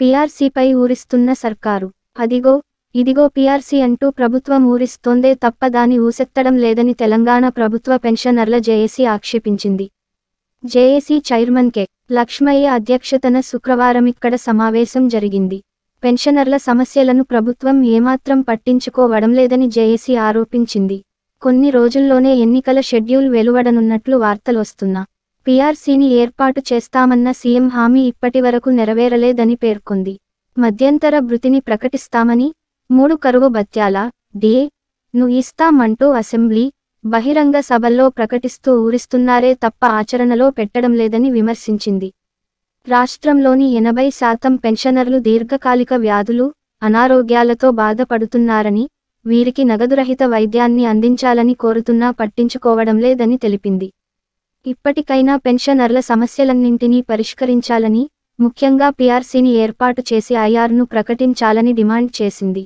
పీఆర్సీపై ఊరిస్తున్న సర్కారు అదిగో ఇదిగో పీఆర్సీ అంటూ ప్రభుత్వం ఊరిస్తోందే తప్ప దాని ఊసెత్తడం లేదని తెలంగాణ ప్రభుత్వ పెన్షనర్ల జేఏసీ ఆక్షేపించింది జేఏసీ చైర్మన్ కె లక్ష్మయ్య అధ్యక్షతన శుక్రవారం ఇక్కడ సమావేశం జరిగింది పెన్షనర్ల సమస్యలను ప్రభుత్వం ఏమాత్రం పట్టించుకోవడం లేదని జేఏసీ ఆరోపించింది కొన్ని రోజుల్లోనే ఎన్నికల షెడ్యూల్ వెలువడనున్నట్లు వార్తలొస్తున్నా పీఆర్సీని ఏర్పాటు చేస్తామన్న సీఎం హామీ ఇప్పటివరకు నెరవేరలేదని పేర్కొంది మధ్యంతర భృతిని ప్రకటిస్తామని మూడు కరువు బత్యాల డిఏ ను ఇస్తామంటూ అసెంబ్లీ బహిరంగ సభల్లో ప్రకటిస్తూ ఊరిస్తున్నారే తప్ప ఆచరణలో పెట్టడం లేదని విమర్శించింది రాష్ట్రంలోని ఎనభై శాతం పెన్షనర్లు దీర్ఘకాలిక వ్యాధులు అనారోగ్యాలతో బాధపడుతున్నారని వీరికి నగదురహిత వైద్యాన్ని అందించాలని కోరుతున్నా పట్టించుకోవడం లేదని తెలిపింది ఇప్పటికైనా పెన్షనర్ల సమస్యలన్నింటినీ పరిష్కరించాలని ముఖ్యంగా పీఆర్సీని ఏర్పాటు చేసి ఐఆర్ను ప్రకటించాలని డిమాండ్ చేసింది